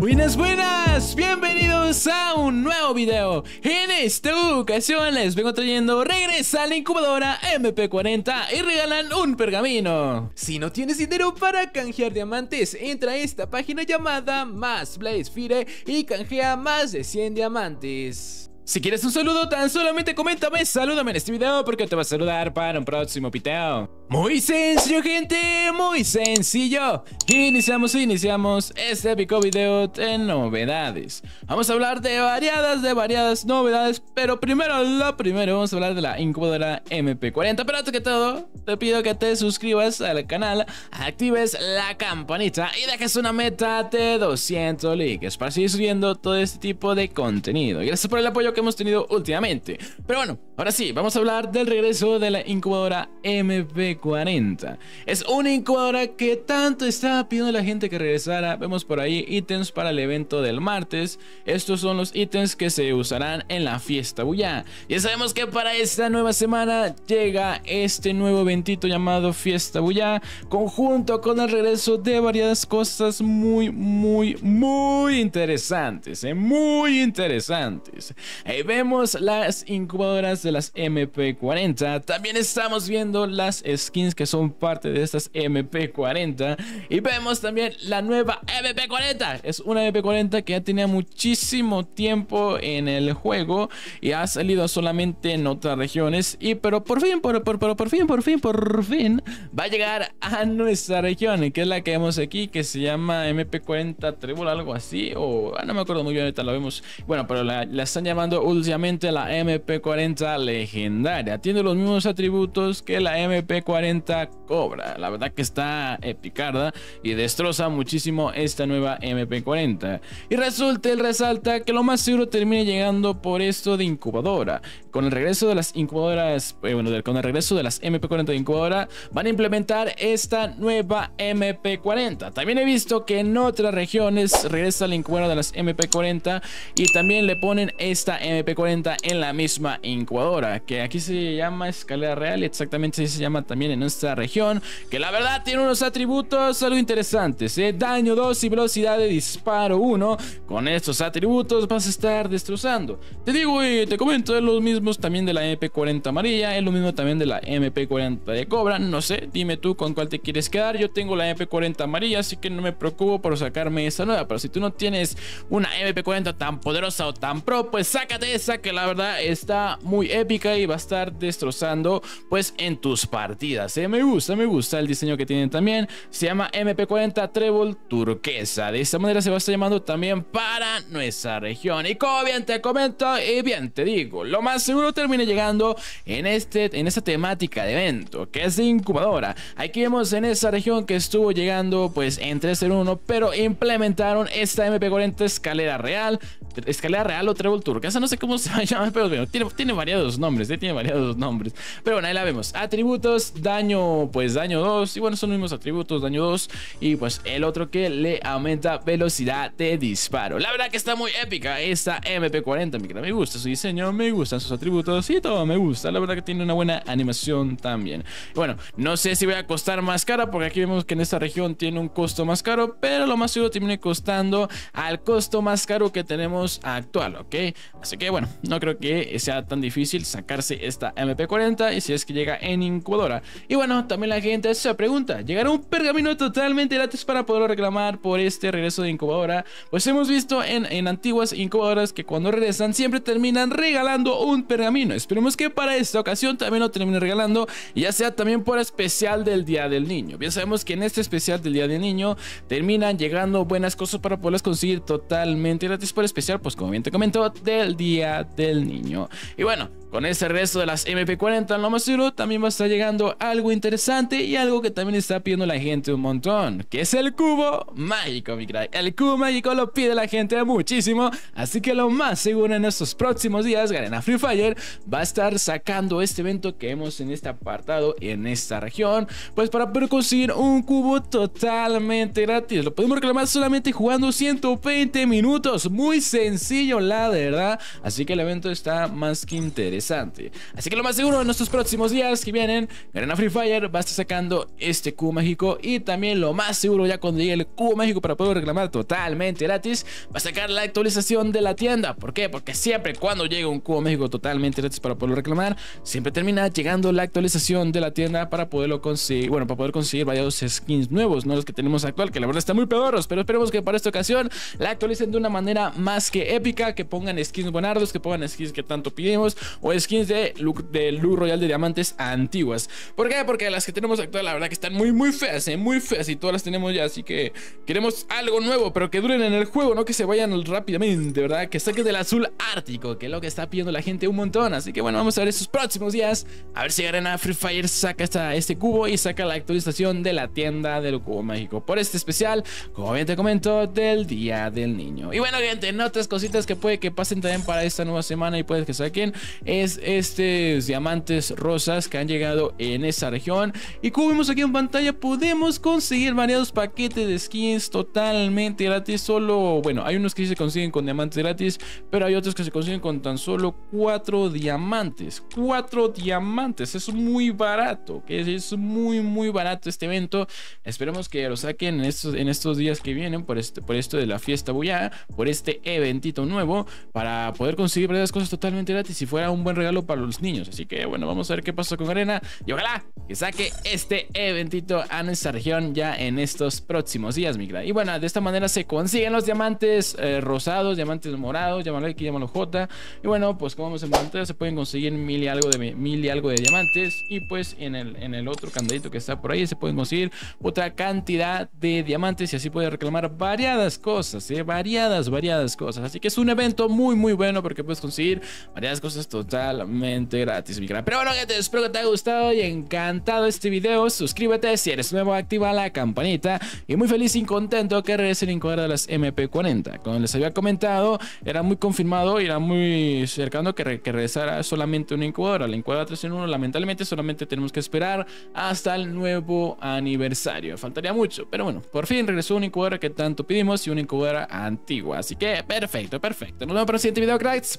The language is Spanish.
Buenas, buenas, bienvenidos a un nuevo video En esta ocasión les vengo trayendo Regresa a la incubadora MP40 y regalan un pergamino Si no tienes dinero para canjear diamantes Entra a esta página llamada Más Blaze Fire y canjea más de 100 diamantes si quieres un saludo, tan solamente coméntame, salúdame en este video porque te va a saludar para un próximo piteo. Muy sencillo, gente, muy sencillo. Iniciamos, iniciamos este épico video de novedades. Vamos a hablar de variadas, de variadas novedades, pero primero, lo primero, vamos a hablar de la incubadora MP40. Pero antes que todo, te pido que te suscribas al canal, actives la campanita y dejes una meta de 200 likes para seguir subiendo todo este tipo de contenido. Gracias por el apoyo que hemos tenido últimamente. Pero bueno, ahora sí, vamos a hablar del regreso de la incubadora MP40. Es una incubadora que tanto estaba pidiendo la gente que regresara. Vemos por ahí ítems para el evento del martes. Estos son los ítems que se usarán en la fiesta bulla. Ya sabemos que para esta nueva semana llega este nuevo eventito llamado Fiesta Buya, conjunto con el regreso de varias cosas muy, muy, muy interesantes, ¿eh? muy interesantes. Ahí vemos las incubadoras de las MP40. También estamos viendo las skins que son parte de estas MP40. Y vemos también la nueva MP40. Es una MP40 que ya tenía muchísimo tiempo en el juego y ha salido solamente en otras regiones. Y pero por fin, por, por, por, fin, por fin, por fin, va a llegar a nuestra región, que es la que vemos aquí, que se llama MP40 Tribal, algo así. O ah, no me acuerdo muy bien, ahorita lo vemos. Bueno, pero la están llamando últimamente la MP40 legendaria. Tiene los mismos atributos que la MP40 Cobra. La verdad que está epicarda y destroza muchísimo esta nueva MP40. Y resulta, él resalta que lo más seguro termine llegando por esto de incubadora. Con el regreso de las incubadoras, eh, bueno, con el regreso de las MP40 de incubadora, van a implementar esta nueva MP40. También he visto que en otras regiones regresa la incubadora de las MP40 y también le ponen esta MP40 en la misma incubadora, que aquí se llama escalera real, Y exactamente se llama también en nuestra región, que la verdad tiene unos atributos algo interesantes, ¿eh? daño 2 y velocidad de disparo 1, con estos atributos vas a estar destrozando. Te digo y te comento, es lo mismo también de la MP40 amarilla, es lo mismo también de la MP40 de cobra, no sé, dime tú con cuál te quieres quedar, yo tengo la MP40 amarilla, así que no me preocupo por sacarme esa nueva, pero si tú no tienes una MP40 tan poderosa o tan pro, pues saca esa que la verdad está muy épica y va a estar destrozando pues en tus partidas. ¿eh? Me gusta, me gusta el diseño que tienen también. Se llama MP40 Treble Turquesa. De esta manera se va a estar llamando también para nuestra región. Y como bien te comento y bien te digo, lo más seguro termine llegando en, este, en esta temática de evento, que es de incubadora. Aquí vemos en esa región que estuvo llegando pues en 3 en pero implementaron esta MP40 escalera real, escalera real o Treble turquesa no sé cómo se llama, pero bueno, tiene, tiene variados nombres, eh, tiene variados nombres. Pero bueno, ahí la vemos. Atributos, daño, pues daño 2. Y bueno, son los mismos atributos, daño 2. Y pues el otro que le aumenta velocidad de disparo. La verdad que está muy épica esta MP40, Me gusta su diseño, me gustan sus atributos y todo me gusta. La verdad que tiene una buena animación también. Bueno, no sé si voy a costar más cara porque aquí vemos que en esta región tiene un costo más caro, pero lo más seguro termina costando al costo más caro que tenemos actual, ¿ok? Así Así que bueno, no creo que sea tan difícil sacarse esta MP40 y si es que llega en incubadora. Y bueno, también la gente se pregunta, ¿llegará un pergamino totalmente gratis para poder reclamar por este regreso de incubadora? Pues hemos visto en, antiguas incubadoras que cuando regresan siempre terminan regalando un pergamino. Esperemos que para esta ocasión también lo terminen regalando, ya sea también por especial del Día del Niño. Bien sabemos que en este especial del Día del Niño terminan llegando buenas cosas para poderlas conseguir totalmente gratis por especial, pues como bien te comentó del Día del Niño. Y bueno, con ese resto de las MP40 en lo más también va a estar llegando algo interesante y algo que también está pidiendo la gente un montón, que es el cubo mágico, mi crack. El cubo mágico lo pide la gente muchísimo, así que lo más seguro en estos próximos días, Garena Free Fire va a estar sacando este evento que vemos en este apartado, en esta región, pues para poder conseguir un cubo totalmente gratis. Lo podemos reclamar solamente jugando 120 minutos, muy sencillo la verdad. Así que el evento está más que interesante. Así que lo más seguro en nuestros próximos días que vienen, Arena Free Fire va a estar sacando este cubo México Y también lo más seguro ya cuando llegue el cubo México para poder reclamar totalmente gratis, va a sacar la actualización de la tienda. ¿Por qué? Porque siempre cuando llega un cubo México totalmente gratis para poderlo reclamar, siempre termina llegando la actualización de la tienda para poderlo conseguir. Bueno, para poder conseguir varios skins nuevos, no los que tenemos actual, que la verdad están muy peoros Pero esperemos que para esta ocasión la actualicen de una manera más que épica, que pongan skins Bonardos, que pongan skins que tanto pedimos o skins de look, de look royal de diamantes antiguas. ¿Por qué? Porque las que tenemos actual, la verdad que están muy, muy feas, ¿eh? muy feas y todas las tenemos ya. Así que queremos algo nuevo, pero que duren en el juego, no que se vayan rápidamente, ¿verdad? Que saquen del azul ártico, que es lo que está pidiendo la gente un montón. Así que bueno, vamos a ver estos próximos días, a ver si Arena Free Fire saca este cubo y saca la actualización de la tienda del cubo mágico. Por este especial, como bien te comento, del Día del Niño. Y bueno, gente, en otras cositas que puede que pasen también para esta nueva semana y puedes que saquen es estos diamantes rosas que han llegado en esa región. Y como vemos aquí en pantalla, podemos conseguir variados paquetes de skins totalmente gratis. Solo, bueno, hay unos que se consiguen con diamantes gratis, pero hay otros que se consiguen con tan solo Cuatro diamantes. Cuatro diamantes, es muy barato, que es muy, muy barato este evento. Esperemos que lo saquen en estos, en estos días que vienen por, este, por esto de la fiesta bulla, por este eventito nuevo, para poder conseguir varias cosas totalmente gratis y fuera un buen regalo para los niños. Así que bueno, vamos a ver qué pasa con Arena y ojalá que saque este eventito a nuestra región ya en estos próximos días, migra. Y bueno, de esta manera se consiguen los diamantes eh, rosados, diamantes morados, llámalo aquí, llamalo J. Y bueno, pues como hemos en se pueden conseguir mil y algo de mil y algo de diamantes y pues en el en el otro candadito que está por ahí se pueden conseguir otra cantidad de diamantes y así puede reclamar variadas cosas, ¿eh? variadas, variadas cosas. Así que es un evento muy muy bueno porque puedes conseguir varias cosas totalmente gratis, Pero bueno, te espero que te haya gustado y encantado este video. Suscríbete si eres nuevo, activa la campanita. Y muy feliz y contento que regrese el encuadre de las MP40. Como les había comentado, era muy confirmado y era muy cercano que, regresara solamente un incubadora. La incubador 3 en 1, lamentablemente, solamente tenemos que esperar hasta el nuevo aniversario. Faltaría mucho, pero bueno, por fin regresó un incubadora que tanto pedimos y un incubadora antigua. Así que perfecto, perfecto. Nos vemos para el siguiente video. Hello guys,